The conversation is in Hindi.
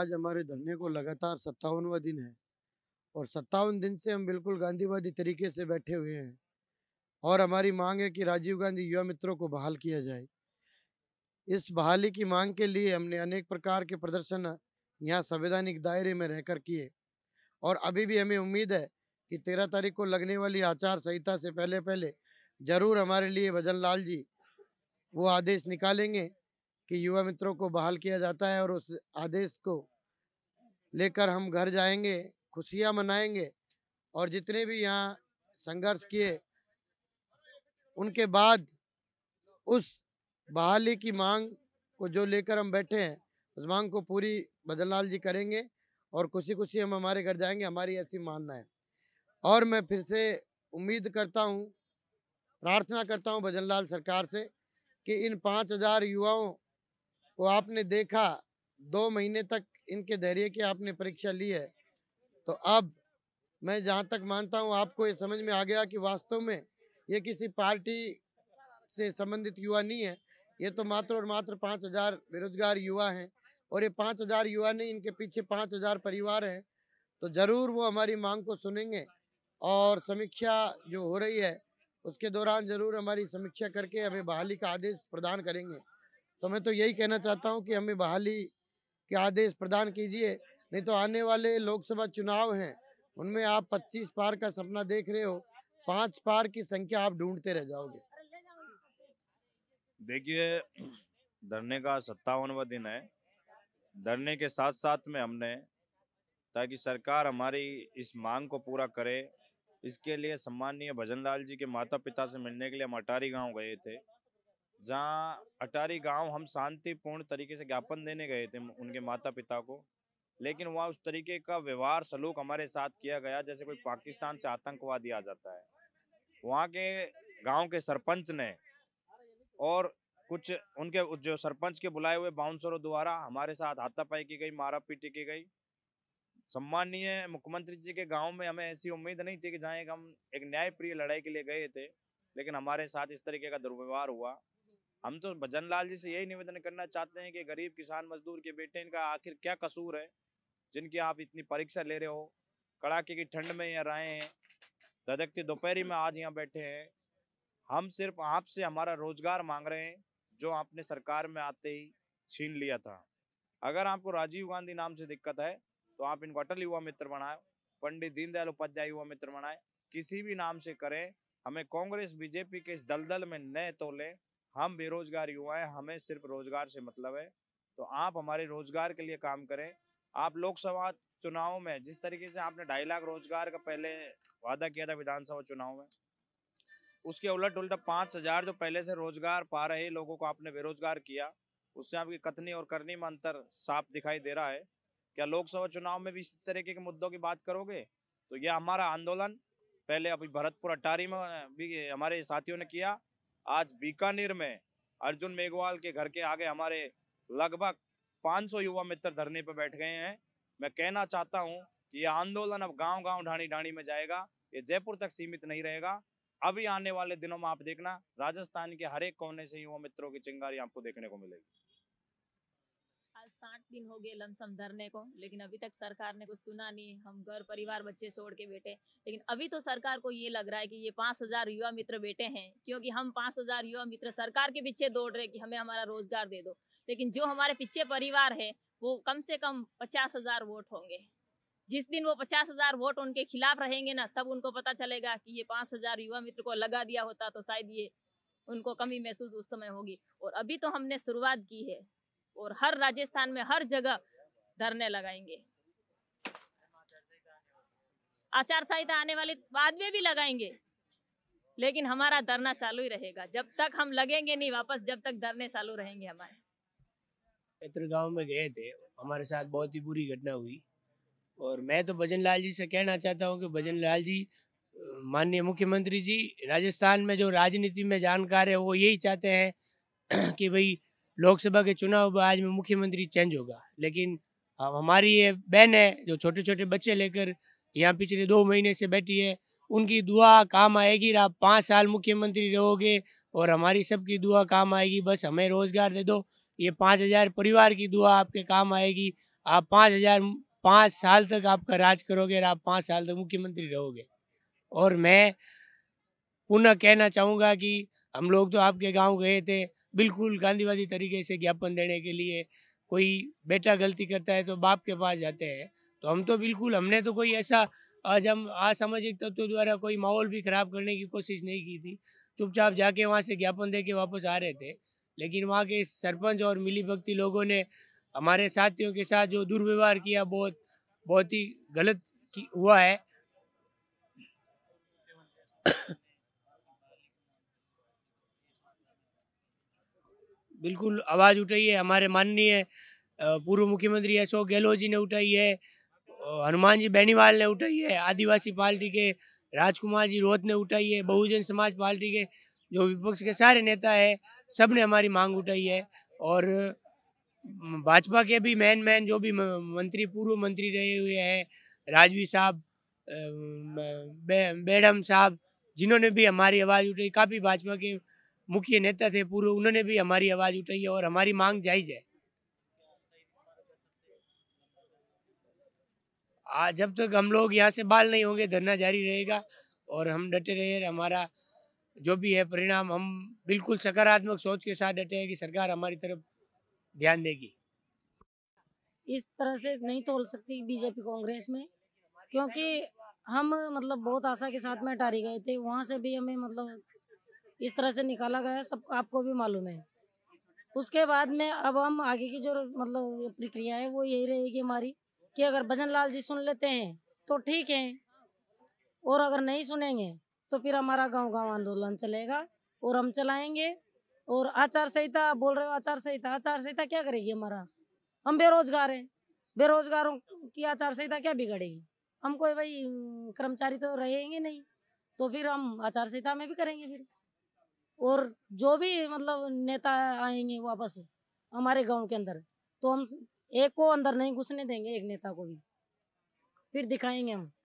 आज हमारे धरने को लगातार सत्तावनवा दिन है और सत्तावन दिन से हम बिल्कुल गांधीवादी तरीके से बैठे हुए हैं और हमारी मांग है कि राजीव गांधी युवा मित्रों को बहाल किया जाए इस बहाली की मांग के लिए हमने अनेक प्रकार के प्रदर्शन यहाँ संवैधानिक दायरे में रहकर किए और अभी भी हमें उम्मीद है कि तेरह तारीख को लगने वाली आचार संहिता से पहले पहले ज़रूर हमारे लिए भजन लाल जी वो आदेश निकालेंगे कि युवा मित्रों को बहाल किया जाता है और उस आदेश को लेकर हम घर जाएंगे खुशियाँ मनाएंगे और जितने भी यहाँ संघर्ष किए उनके बाद उस बहाली की मांग को जो लेकर हम बैठे हैं उस मांग को पूरी बदनलाल जी करेंगे और खुशी खुशी हम हमारे घर जाएंगे हमारी ऐसी मानना है और मैं फिर से उम्मीद करता हूँ प्रार्थना करता हूँ भजनलाल सरकार से कि इन पाँच हजार युवाओं को आपने देखा दो महीने तक इनके धैर्य की आपने परीक्षा ली है तो अब मैं जहाँ तक मानता हूँ आपको ये समझ में आ गया कि वास्तव में ये किसी पार्टी से संबंधित युवा नहीं है ये तो मात्र और मात्र पाँच हजार बेरोजगार युवा हैं और ये पाँच हजार युवा नहीं इनके पीछे पाँच हजार परिवार हैं तो ज़रूर वो हमारी मांग को सुनेंगे और समीक्षा जो हो रही है उसके दौरान ज़रूर हमारी समीक्षा करके हमें बहाली का आदेश प्रदान करेंगे तो मैं तो यही कहना चाहता हूँ कि हमें बहाली कि आदेश प्रदान कीजिए नहीं तो आने वाले लोकसभा चुनाव हैं उनमें आप 25 पार का सपना देख रहे हो पांच पार की संख्या आप ढूंढते रह जाओगे देखिए धरने का सत्तावनवा दिन है धरने के साथ साथ में हमने ताकि सरकार हमारी इस मांग को पूरा करे इसके लिए सम्माननीय भजनलाल जी के माता पिता से मिलने के लिए हम अटारी गाँव गए थे जहाँ अटारी गांव हम शांतिपूर्ण तरीके से ज्ञापन देने गए थे उनके माता पिता को लेकिन वहाँ उस तरीके का व्यवहार सलूक हमारे साथ किया गया जैसे कोई पाकिस्तान से आतंकवादी आ जाता है वहाँ के गांव के सरपंच ने और कुछ उनके जो सरपंच के बुलाए हुए बाउंसरों द्वारा हमारे साथ हाथापाई की गई मारा पीटी की गई सम्माननीय मुख्यमंत्री जी के गाँव में हमें ऐसी उम्मीद नहीं थी कि जहाँ हम एक न्यायप्रिय लड़ाई के लिए गए थे लेकिन हमारे साथ इस तरीके का दुर्व्यवहार हुआ हम तो भजन लाल जी से यही निवेदन करना चाहते हैं कि गरीब किसान मजदूर के बेटे इनका आखिर क्या कसूर है जिनकी आप इतनी परीक्षा ले रहे हो कड़ाके की ठंड में यहाँ रहे हैं धधकती दोपहरी में आज यहाँ बैठे हैं हम सिर्फ आपसे हमारा रोजगार मांग रहे हैं जो आपने सरकार में आते ही छीन लिया था अगर आपको राजीव गांधी नाम से दिक्कत है तो आप इनको अटल युवा मित्र बनाए पंडित दीनदयाल उपाध्याय युवा मित्र बनाए किसी भी नाम से करें हमें कांग्रेस बीजेपी के इस दलदल में न तोले हम बेरोजगार युवा हैं हमें सिर्फ रोजगार से मतलब है तो आप हमारे रोजगार के लिए काम करें आप लोकसभा चुनाव में जिस तरीके से आपने ढाई लाख रोजगार का पहले वादा किया था विधानसभा चुनाव में उसके उलट उलट पाँच हजार जो पहले से रोजगार पा रहे लोगों को आपने बेरोजगार किया उससे आपकी कथनी और करनी में अंतर साफ दिखाई दे रहा है क्या लोकसभा चुनाव में भी इस तरीके के मुद्दों की बात करोगे तो यह हमारा आंदोलन पहले अभी भरतपुर अटारी में भी हमारे साथियों ने किया आज बीकानेर में अर्जुन मेघवाल के घर के आगे हमारे लगभग 500 युवा मित्र धरने पर बैठ गए हैं मैं कहना चाहता हूं कि यह आंदोलन अब गांव गांव ढाणी ढाणी में जाएगा ये जयपुर तक सीमित नहीं रहेगा अभी आने वाले दिनों में आप देखना राजस्थान के हर एक कोने से युवा मित्रों की चिंगारी आपको देखने को मिलेगी साठ दिन हो गए लमसम धरने को लेकिन अभी तक सरकार ने कुछ सुना नहीं हम घर परिवार बच्चे छोड़ के बैठे लेकिन अभी तो सरकार को ये लग रहा है कि ये पाँच हजार युवा मित्र बैठे हैं क्योंकि हम पाँच हजार युवा मित्र सरकार के पीछे दौड़ रहे कि हमें हमारा रोजगार दे दो लेकिन जो हमारे पीछे परिवार है वो कम से कम पचास हजार वोट होंगे जिस दिन वो पचास हजार वोट उनके खिलाफ रहेंगे ना तब उनको पता चलेगा कि ये पाँच हजार युवा मित्र को लगा दिया होता तो शायद ये उनको कमी महसूस उस समय होगी और अभी तो हमने शुरुआत की है और हर राजस्थान में हर जगह धरने लगाएंगे आचार संहिता आने वाली बाद में भी लगाएंगे लेकिन हमारा धरना चालू ही रहेगा जब तक हम लगेंगे नहीं वापस जब तक धरने चालू रहेंगे हमारे क्षेत्र गांव में गए थे हमारे साथ बहुत ही बुरी घटना हुई और मैं तो भजन लाल जी से कहना चाहता हूँ कि भजन लाल जी माननीय मुख्यमंत्री जी राजस्थान में जो राजनीति में जानकार है वो यही चाहते हैं कि भाई लोकसभा के चुनाव आज में मुख्यमंत्री चेंज होगा लेकिन हमारी ये बहन है जो छोटे छोटे बच्चे लेकर यहाँ पिछले दो महीने से बैठी है उनकी दुआ काम आएगी आप पाँच साल मुख्यमंत्री रहोगे और हमारी सबकी दुआ काम आएगी बस हमें रोज़गार दे दो ये पाँच हज़ार परिवार की दुआ आपके काम आएगी आप पाँच हज़ार पाँच साल तक आपका राज करोगे और आप पाँच साल तक मुख्यमंत्री रहोगे और मैं पुनः कहना चाहूँगा कि हम लोग तो आपके गांव गए थे बिल्कुल गांधीवादी तरीके से ज्ञापन देने के लिए कोई बेटा गलती करता है तो बाप के पास जाते हैं तो हम तो बिल्कुल हमने तो कोई ऐसा आज हम असामाजिक तत्वों द्वारा कोई माहौल भी खराब करने की कोशिश नहीं की थी चुपचाप जाके वहाँ से ज्ञापन दे के वापस आ रहे थे लेकिन वहाँ के सरपंच और मिली भक्ति लोगों ने हमारे साथियों के साथ जो दुर्व्यवहार किया बहुत बहुत ही गलत हुआ है बिल्कुल आवाज़ उठाई है हमारे माननीय पूर्व मुख्यमंत्री अशोक गहलोत जी ने उठाई है हनुमान जी बेनीवाल ने उठाई है आदिवासी पार्टी के राजकुमार जी रोहत ने उठाई है बहुजन समाज पार्टी के जो विपक्ष के सारे नेता है सब ने हमारी मांग उठाई है और भाजपा के भी मैन मैन जो भी मंत्री पूर्व मंत्री रहे हुए हैं राजवी साहब बेडम साहब जिन्होंने भी हमारी आवाज़ उठाई काफ़ी भाजपा के मुख्य नेता थे पूर्व उन्होंने भी हमारी आवाज़ उठाई है और हमारी मांग जायज है आ, जब तक तो हम लोग यहाँ से बाल नहीं होंगे धरना जारी रहेगा और हम डटे रहे हमारा जो भी है परिणाम हम बिल्कुल सकारात्मक सोच के साथ डटे हैं कि सरकार हमारी तरफ ध्यान देगी इस तरह से नहीं तोल सकती बीजेपी कांग्रेस में क्योंकि हम मतलब बहुत आशा के साथ में अटारी गए थे वहाँ से भी हमें मतलब इस तरह से निकाला गया सब आपको भी मालूम है उसके बाद में अब हम आगे की जो मतलब प्रक्रिया है वो यही रहेगी हमारी कि अगर भजन लाल जी सुन लेते हैं तो ठीक है और अगर नहीं सुनेंगे तो फिर हमारा गांव गांव आंदोलन चलेगा और हम चलाएंगे और आचार संहिता बोल रहे हो आचार संहिता आचार संहिता क्या करेगी हमारा हम बेरोजगार हैं बेरोजगारों की आचार संहिता क्या बिगड़ेगी हम कोई भाई कर्मचारी तो रहेंगे नहीं तो फिर हम आचार संहिता में भी करेंगे फिर और जो भी मतलब नेता आएंगे वापस हमारे गांव के अंदर तो हम एक को अंदर नहीं घुसने देंगे एक नेता को भी फिर दिखाएंगे हम